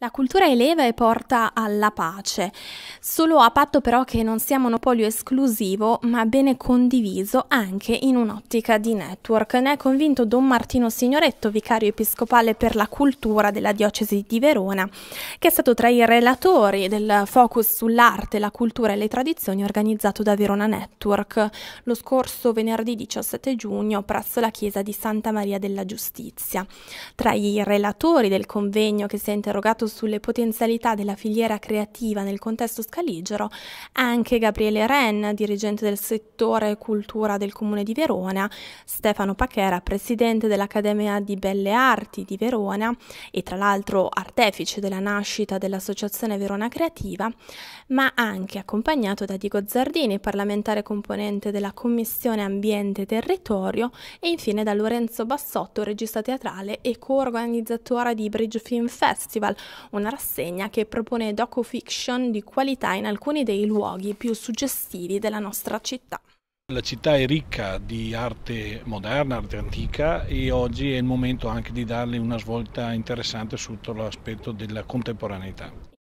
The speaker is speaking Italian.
La cultura eleva e porta alla pace, solo a patto però che non sia monopolio esclusivo, ma bene condiviso anche in un'ottica di network. Ne è convinto Don Martino Signoretto, vicario episcopale per la cultura della diocesi di Verona, che è stato tra i relatori del focus sull'arte, la cultura e le tradizioni organizzato da Verona Network lo scorso venerdì 17 giugno presso la chiesa di Santa Maria della Giustizia. Tra i relatori del convegno che si è interrogato sulle potenzialità della filiera creativa nel contesto scaligero anche Gabriele Ren, dirigente del settore cultura del Comune di Verona, Stefano Pachera, presidente dell'Accademia di Belle Arti di Verona e tra l'altro artefice della nascita dell'Associazione Verona Creativa, ma anche accompagnato da Diego Zardini, parlamentare componente della Commissione Ambiente e Territorio e infine da Lorenzo Bassotto, regista teatrale e coorganizzatore di Bridge Film Festival, una rassegna che propone docu-fiction di qualità in alcuni dei luoghi più suggestivi della nostra città. La città è ricca di arte moderna, arte antica e oggi è il momento anche di darle una svolta interessante sotto l'aspetto della contemporaneità.